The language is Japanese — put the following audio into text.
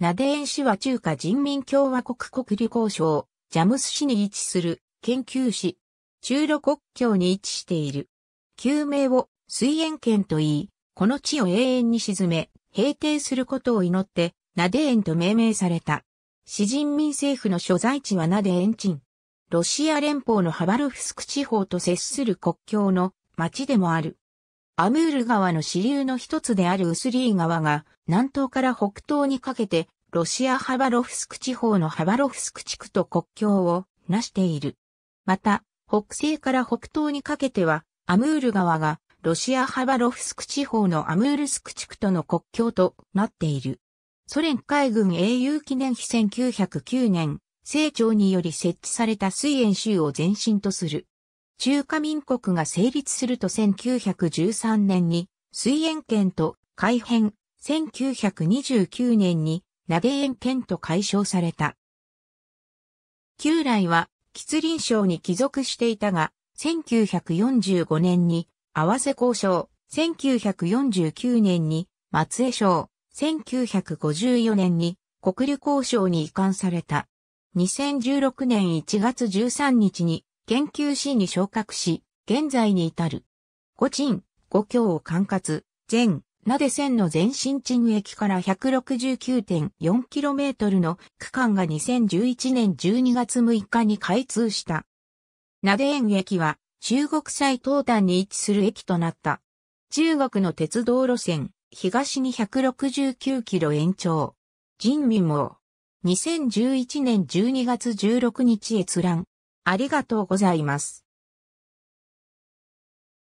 ナデーン市は中華人民共和国国旅交省、ジャムス市に位置する研究市、中路国境に位置している。旧名を水煙県と言い、この地を永遠に沈め、平定することを祈って、ナデーンと命名された。市人民政府の所在地はナデーンチン。ロシア連邦のハバロフスク地方と接する国境の町でもある。アムール川の支流の一つであるウスリー川が南東から北東にかけてロシアハバロフスク地方のハバロフスク地区と国境をなしている。また、北西から北東にかけては、アムール川がロシアハバロフスク地方のアムールスク地区との国境となっている。ソ連海軍英雄記念碑1909年、清朝により設置された水園州を前身とする。中華民国が成立すると1913年に水園県と改編1929年に長園県と解消された。旧来は、吉林省に帰属していたが、1945年に、合わせ交渉、1949年に、松江省、1954年に、国流交渉に移管された。2016年1月13日に、研究士に昇格し、現在に至る。五鎮、五教を管轄、全、なで線の前進鎮駅から 169.4km の区間が2011年12月6日に開通した。なで園駅は中国最東端に位置する駅となった。中国の鉄道路線、東に169キロ延長。人民も、2011年12月16日閲覧。ありがとうございます。